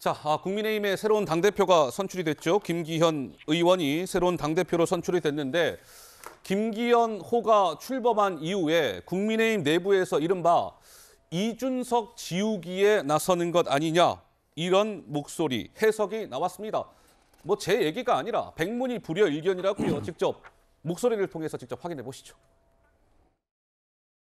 자, 아, 국민의힘의 새로운 당대표가 선출이 됐죠. 김기현 의원이 새로운 당대표로 선출이 됐는데 김기현 호가 출범한 이후에 국민의힘 내부에서 이른바 이준석 지우기에 나서는 것 아니냐 이런 목소리, 해석이 나왔습니다. 뭐 제 얘기가 아니라 백문이 불여 일견이라고요. 직접 목소리를 통해서 직접 확인해 보시죠.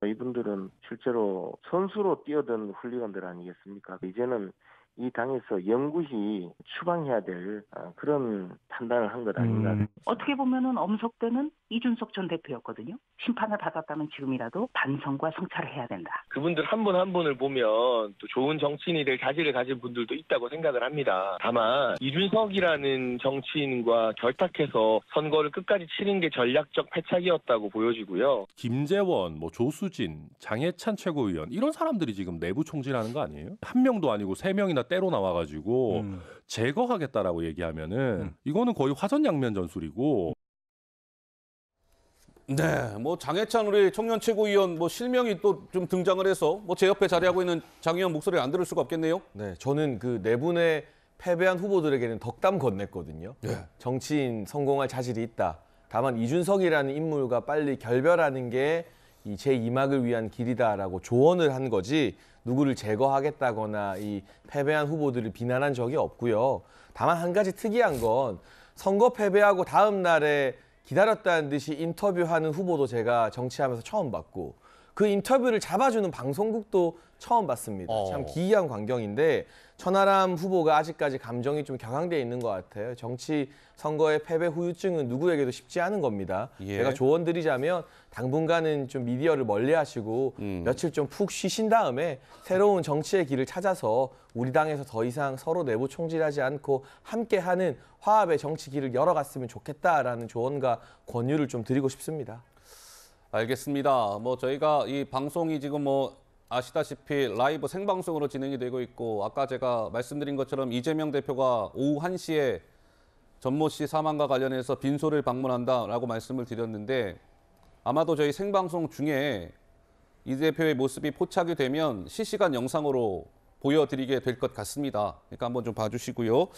이분들은 실제로 선수로 뛰어든 훌리건들 아니겠습니까? 이제는 이 당에서 영구히 추방해야 될 아, 그런 판단을 한 것 아닌가. 음. 어떻게 보면은 엄석대는 이준석 전 대표였거든요. 심판을 받았다면 지금이라도 반성과 성찰을 해야 된다. 그분들 한 분한 한 분을 보면 또 좋은 정치인이 될 자질을 가진 분들도 있다고 생각을 합니다. 다만 이준석이라는 정치인과 결탁해서 선거를 끝까지 치는 게 전략적 패착이었다고 보여지고요. 김재원, 뭐 조수진, 장해찬 최고위원 이런 사람들이 지금 내부 총질하는 거 아니에요? 한 명도 아니고 세 명이나 얘가 때로 나와가지고 음. 제거하겠다라고 얘기하면은 음. 이거는 거의 화전양면 전술이고. 네, 뭐 장해찬 우리 청년 최고위원 뭐 실명이 또 좀 등장을 해서 뭐 제 옆에 자리하고 있는 장 의원 목소리를 안 들을 수가 없겠네요. 네, 저는 그 네 분의 패배한 후보들에게는 덕담 건넸거든요. 네. 정치인 성공할 자질이 있다. 다만 이준석이라는 인물과 빨리 결별하는 게이 제2막을 위한 길이다라고 조언을 한 거지 누구를 제거하겠다거나 이 패배한 후보들을 비난한 적이 없고요. 다만 한 가지 특이한 건 선거 패배하고 다음 날에 기다렸다는 듯이 인터뷰하는 후보도 제가 정치하면서 처음 봤고 그 인터뷰를 잡아주는 방송국도 처음 봤습니다. 어. 참 기이한 광경인데 천하람 후보가 아직까지 감정이 좀격앙어 있는 것 같아요. 정치 선거의 패배 후유증은 누구에게도 쉽지 않은 겁니다. 예. 제가 조언드리자면 당분간은 좀 미디어를 멀리하시고 음. 며칠 좀 푹 쉬신 다음에 새로운 정치의 길을 찾아서 우리 당에서 더 이상 서로 내부 총질하지 않고 함께하는 화합의 정치 길을 열어갔으면 좋겠다라는 조언과 권유를 좀 드리고 싶습니다. 알겠습니다. 뭐 저희가 이 방송이 지금 뭐 아시다시피 라이브 생방송으로 진행이 되고 있고 아까 제가 말씀드린 것처럼 이재명 대표가 오후 1시에 전모 씨 사망과 관련해서 빈소를 방문한다라고 말씀을 드렸는데 아마도 저희 생방송 중에 이 대표의 모습이 포착이 되면 실시간 영상으로 보여드리게 될 것 같습니다. 그러니까 한번 좀 봐주시고요.